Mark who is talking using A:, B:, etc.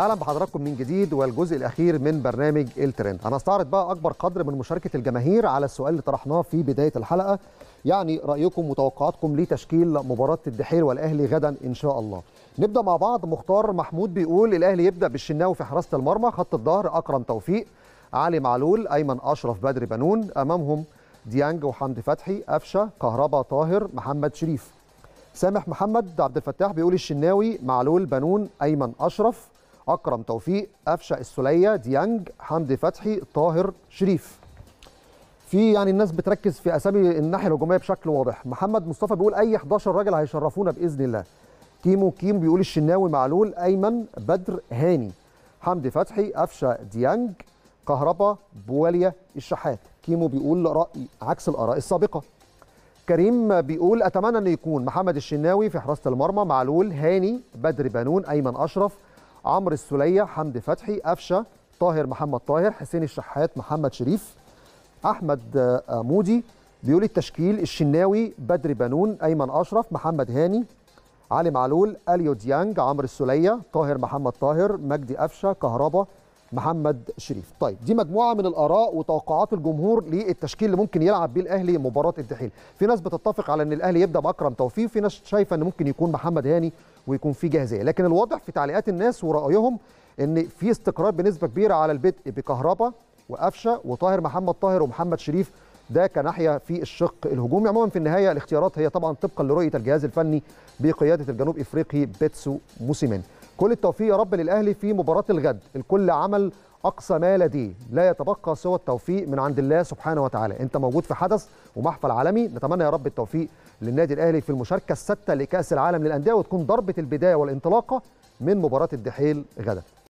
A: اهلا بحضراتكم من جديد والجزء الاخير من برنامج الترند هنستعرض بقى اكبر قدر من مشاركه الجماهير على السؤال اللي طرحناه في بدايه الحلقه يعني رايكم وتوقعاتكم لتشكيل مباراه الدحيل والاهلي غدا ان شاء الله نبدا مع بعض مختار محمود بيقول الاهلي يبدا بالشناوي في حراسه المرمى خط الظهر اكرم توفيق علي معلول ايمن اشرف بدر بنون امامهم ديانج وحمدي فتحي قفشه كهربا طاهر محمد شريف سامح محمد عبد الفتاح بيقول الشناوي معلول بنون ايمن اشرف أكرم توفيق أفشا السلية ديانج حمدي فتحي طاهر شريف في يعني الناس بتركز في أسامي الناحية الهجومية بشكل واضح محمد مصطفى بيقول أي 11 راجل هيشرفونا بإذن الله كيمو كيم بيقول الشناوي معلول أيمن بدر هاني حمدي فتحي أفشا ديانج كهربا بواليا الشحات كيمو بيقول رأي عكس الآراء السابقة كريم بيقول أتمنى أن يكون محمد الشناوي في حراسة المرمى معلول هاني بدر بنون أيمن أشرف عمرو السوليه حمدي فتحي قفشه طاهر محمد طاهر حسين الشحات محمد شريف احمد آه، مودي بيقول التشكيل الشناوي بدري بنون ايمن اشرف محمد هاني علي معلول اليو ديانج عمرو السوليه طاهر محمد طاهر مجدي قفشه كهربا محمد شريف طيب دي مجموعه من الاراء وتوقعات الجمهور للتشكيل اللي ممكن يلعب بيه الاهلي مباراه الدحيل في ناس بتتفق على ان الاهلي يبدا باكرم توفيق في ناس شايفه ان ممكن يكون محمد هاني ويكون في جاهزيه لكن الواضح في تعليقات الناس ورايهم ان في استقرار بنسبه كبيره على البدء بكهربا وقفشه وطاهر محمد طاهر ومحمد شريف ده كناحيه في الشق الهجومي عموما في النهايه الاختيارات هي طبعا طبقا لرؤيه الجهاز الفني بقياده الجنوب افريقي بيتسو موسيمين كل التوفيق يا رب للاهلي في مباراه الغد الكل عمل أقصى ما لديه لا يتبقى سوى التوفيق من عند الله سبحانه وتعالى أنت موجود في حدث ومحفل عالمي نتمنى يا رب التوفيق للنادي الأهلي في المشاركة الستة لكأس العالم للأندية وتكون ضربة البداية والانطلاقة من مباراة الدحيل غدا